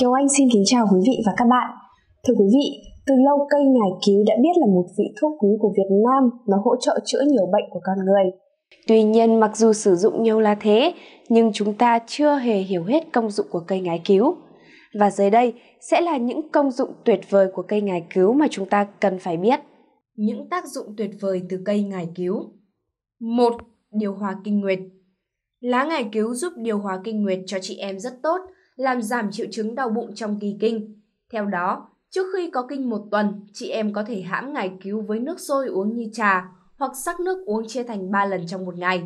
Kiều Anh xin kính chào quý vị và các bạn. Thưa quý vị, từ lâu cây ngải cứu đã biết là một vị thuốc quý của Việt Nam, nó hỗ trợ chữa nhiều bệnh của con người. Tuy nhiên, mặc dù sử dụng nhiều là thế, nhưng chúng ta chưa hề hiểu hết công dụng của cây ngải cứu. Và dưới đây sẽ là những công dụng tuyệt vời của cây ngải cứu mà chúng ta cần phải biết. Những tác dụng tuyệt vời từ cây ngải cứu. 1. Điều hòa kinh nguyệt. Lá ngải cứu giúp điều hòa kinh nguyệt cho chị em rất tốt – làm giảm triệu chứng đau bụng trong kỳ kinh. Theo đó, trước khi có kinh một tuần, chị em có thể hãm ngải cứu với nước sôi uống như trà hoặc sắc nước uống chia thành 3 lần trong một ngày.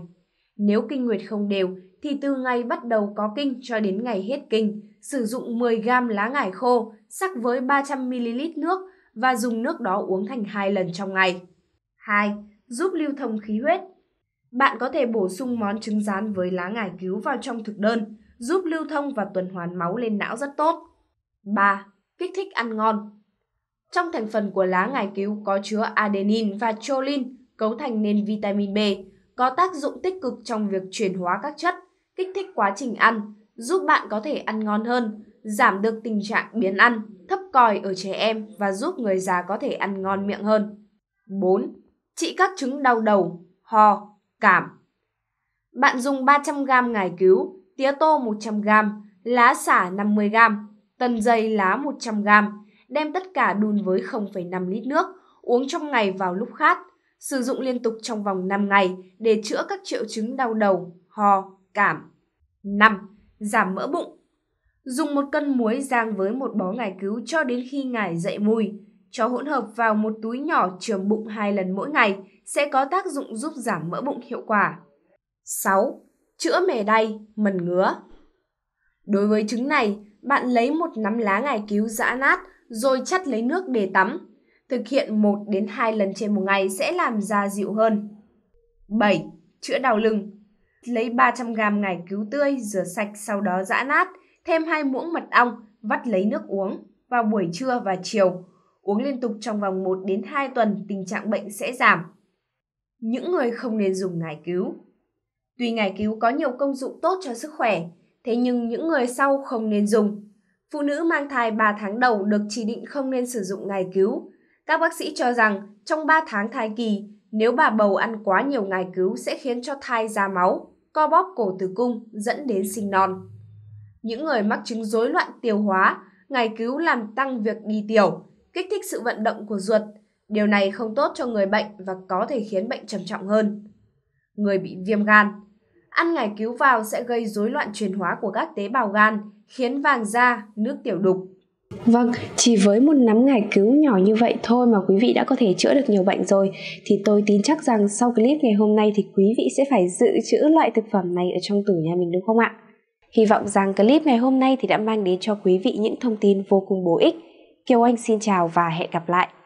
Nếu kinh nguyệt không đều, thì từ ngày bắt đầu có kinh cho đến ngày hết kinh, sử dụng 10 gam lá ngải khô, sắc với 300ml nước và dùng nước đó uống thành 2 lần trong ngày. 2. Giúp lưu thông khí huyết. Bạn có thể bổ sung món trứng rán với lá ngải cứu vào trong thực đơn giúp lưu thông và tuần hoàn máu lên não rất tốt. 3. Kích thích ăn ngon Trong thành phần của lá ngải cứu có chứa adenin và choline, cấu thành nên vitamin B, có tác dụng tích cực trong việc chuyển hóa các chất, kích thích quá trình ăn, giúp bạn có thể ăn ngon hơn, giảm được tình trạng biến ăn, thấp còi ở trẻ em và giúp người già có thể ăn ngon miệng hơn. 4. Trị các chứng đau đầu, ho, cảm. Bạn dùng 300g ngải cứu tía tô 100g, lá xả 50g, tần dây lá 100g, đem tất cả đun với 0,5 lít nước, uống trong ngày vào lúc khát, sử dụng liên tục trong vòng 5 ngày để chữa các triệu chứng đau đầu, ho, cảm. 5. Giảm mỡ bụng Dùng một cân muối rang với một bó ngải cứu cho đến khi ngải dậy mùi. Cho hỗn hợp vào một túi nhỏ trường bụng hai lần mỗi ngày sẽ có tác dụng giúp giảm mỡ bụng hiệu quả. 6 chữa mề đay, mần ngứa. Đối với trứng này, bạn lấy một nắm lá ngải cứu giã nát rồi chắt lấy nước để tắm. Thực hiện 1 đến 2 lần trên một ngày sẽ làm da dịu hơn. 7. Chữa đau lưng Lấy 300g ngải cứu tươi, rửa sạch sau đó giã nát, thêm hai muỗng mật ong, vắt lấy nước uống vào buổi trưa và chiều. Uống liên tục trong vòng 1 đến 2 tuần, tình trạng bệnh sẽ giảm. Những người không nên dùng ngải cứu Tuy ngải cứu có nhiều công dụng tốt cho sức khỏe, thế nhưng những người sau không nên dùng. Phụ nữ mang thai 3 tháng đầu được chỉ định không nên sử dụng ngải cứu. Các bác sĩ cho rằng trong 3 tháng thai kỳ, nếu bà bầu ăn quá nhiều ngải cứu sẽ khiến cho thai ra máu, co bóp cổ tử cung dẫn đến sinh non. Những người mắc chứng rối loạn tiêu hóa, ngải cứu làm tăng việc đi tiểu, kích thích sự vận động của ruột. Điều này không tốt cho người bệnh và có thể khiến bệnh trầm trọng hơn. Người bị viêm gan, Ăn ngải cứu vào sẽ gây rối loạn chuyển hóa của các tế bào gan, khiến vàng da, nước tiểu đục. Vâng, chỉ với một nắm ngải cứu nhỏ như vậy thôi mà quý vị đã có thể chữa được nhiều bệnh rồi thì tôi tin chắc rằng sau clip ngày hôm nay thì quý vị sẽ phải dự trữ loại thực phẩm này ở trong tủ nhà mình đúng không ạ? Hy vọng rằng clip ngày hôm nay thì đã mang đến cho quý vị những thông tin vô cùng bổ ích. Kiều Anh xin chào và hẹn gặp lại.